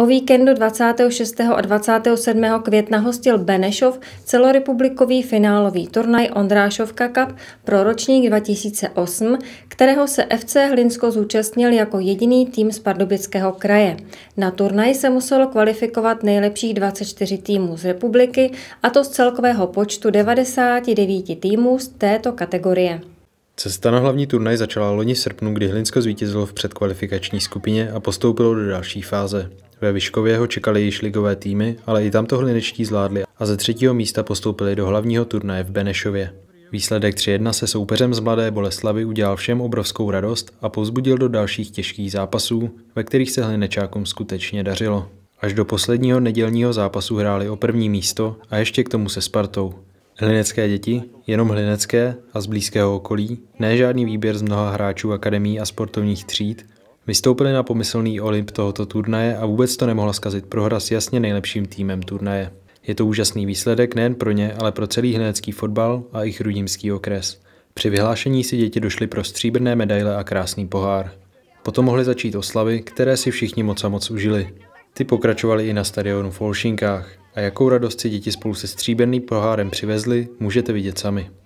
O víkendu 26. a 27. května hostil Benešov celorepublikový finálový turnaj Ondrášovka Cup pro ročník 2008, kterého se FC Hlinsko zúčastnil jako jediný tým z Pardubického kraje. Na turnaj se muselo kvalifikovat nejlepších 24 týmů z republiky, a to z celkového počtu 99 týmů z této kategorie. Cesta na hlavní turnaj začala loni srpnu, kdy Hlinsko zvítězilo v předkvalifikační skupině a postoupilo do další fáze. Ve Vyškově ho čekali již ligové týmy, ale i tam to hlinečtí zvládli a ze třetího místa postoupili do hlavního turnaje v Benešově. Výsledek 3-1 se soupeřem z Mladé Boleslavy udělal všem obrovskou radost a povzbudil do dalších těžkých zápasů, ve kterých se hlinečákům skutečně dařilo. Až do posledního nedělního zápasu hráli o první místo a ještě k tomu se Spartou. Hlinecké děti, jenom hlinecké a z blízkého okolí, ne žádný výběr z mnoha hráčů akademí a sportovních tříd, Vystoupili na pomyslný Olymp tohoto turnaje a vůbec to nemohla zkazit prohra s jasně nejlepším týmem turnaje. Je to úžasný výsledek nejen pro ně, ale pro celý hnedecký fotbal a i chrudímský okres. Při vyhlášení si děti došly pro stříbrné medaile a krásný pohár. Potom mohly začít oslavy, které si všichni moc a moc užili. Ty pokračovali i na stadionu v Olšinkách. A jakou radost si děti spolu se stříbrným pohárem přivezly, můžete vidět sami.